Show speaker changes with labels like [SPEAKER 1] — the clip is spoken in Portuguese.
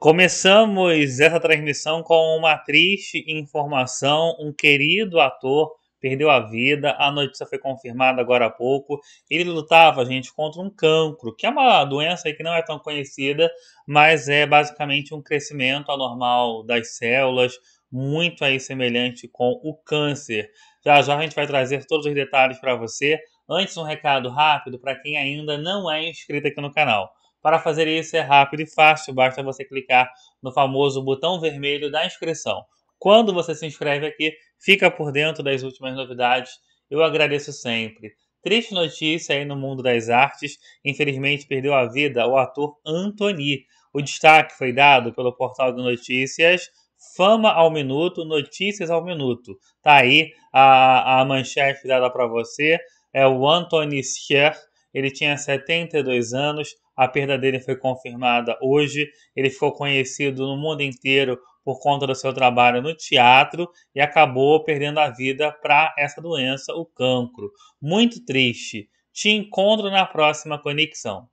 [SPEAKER 1] Começamos essa transmissão com uma triste informação: um querido ator perdeu a vida. A notícia foi confirmada agora há pouco. Ele lutava, gente, contra um cancro, que é uma doença que não é tão conhecida, mas é basicamente um crescimento anormal das células, muito aí semelhante com o câncer. Já já a gente vai trazer todos os detalhes para você. Antes, um recado rápido para quem ainda não é inscrito aqui no canal. Para fazer isso é rápido e fácil, basta você clicar no famoso botão vermelho da inscrição. Quando você se inscreve aqui, fica por dentro das últimas novidades. Eu agradeço sempre. Triste notícia aí no mundo das artes, infelizmente perdeu a vida o ator Anthony. O destaque foi dado pelo portal de notícias Fama ao Minuto, Notícias ao Minuto. Tá aí a, a manchete dada para você. É o Anthony Scher ele tinha 72 anos, a perda dele foi confirmada hoje. Ele ficou conhecido no mundo inteiro por conta do seu trabalho no teatro e acabou perdendo a vida para essa doença, o cancro. Muito triste. Te encontro na próxima conexão.